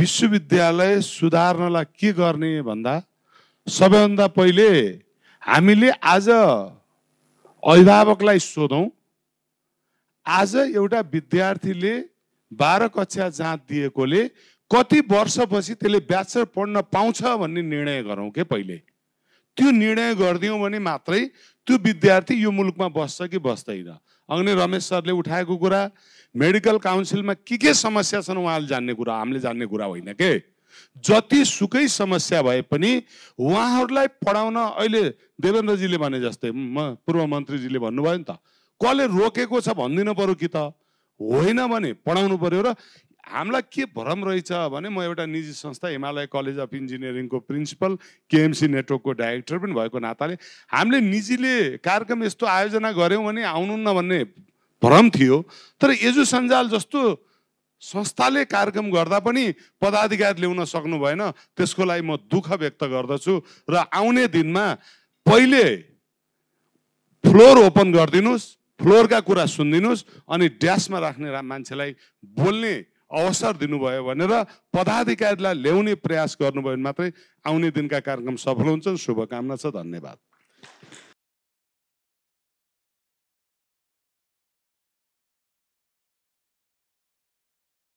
विश्वविद्यालय सुधार्नलाई के गर्ने भन्दा सबैभन्दा पहिले हामीले आज अभिभावकलाई सोधौँ आज एउटा विद्यार्थीले बाह्र कक्षा जाँच दिएकोले कति वर्षपछि त्यसले ब्याचलर पढ्न पाउँछ भन्ने निर्णय गरौँ के पहिले त्यो निर्णय गरिदियौँ भने मात्रै त्यो विद्यार्थी यो मुलुकमा बस्छ कि बस्दैन अघि रमेश सरले उठाएको कुरा मेडिकल काउन्सिलमा के के समस्या छन् उहाँले जान्ने कुरा हामीले जान्ने कुरा होइन के जति सुकै समस्या भए पनि उहाँहरूलाई पढाउन अहिले देवेन्द्रजीले भने जस्तै म पूर्व मन्त्रीजीले भन्नुभयो नि त कसले रोकेको छ भनिदिनु पऱ्यो कि त होइन भने पढाउनु पऱ्यो र हामीलाई के भ्रम रहेछ भने म एउटा निजी संस्था हिमालय कलेज अफ इन्जिनियरिङको प्रिन्सिपल केएमसी नेटवर्कको डाइरेक्टर पनि भएको नाताले हामीले निजीले कार्यक्रम यस्तो आयोजना गऱ्यौँ भने आउनुहुन्न भन्ने भ्रम थियो तर एजु सञ्जाल जस्तो संस्थाले कार्यक्रम गर्दा पनि पदाधिकार ल्याउन सक्नु भएन त्यसको लागि म दुःख व्यक्त गर्दछु र आउने दिनमा पहिले फ्लोर ओपन गरिदिनुहोस् फ्लोरका कुरा सुनिदिनुहोस् अनि ड्यासमा राख्ने मान्छेलाई बोल्ने अवसर दिनुभयो भनेर पदाधिकारीलाई ल्याउने प्रयास गर्नुभयो भने मात्रै आउने दिनका कार्यक्रम सफल हुन्छन् शुभकामना छ धन्यवाद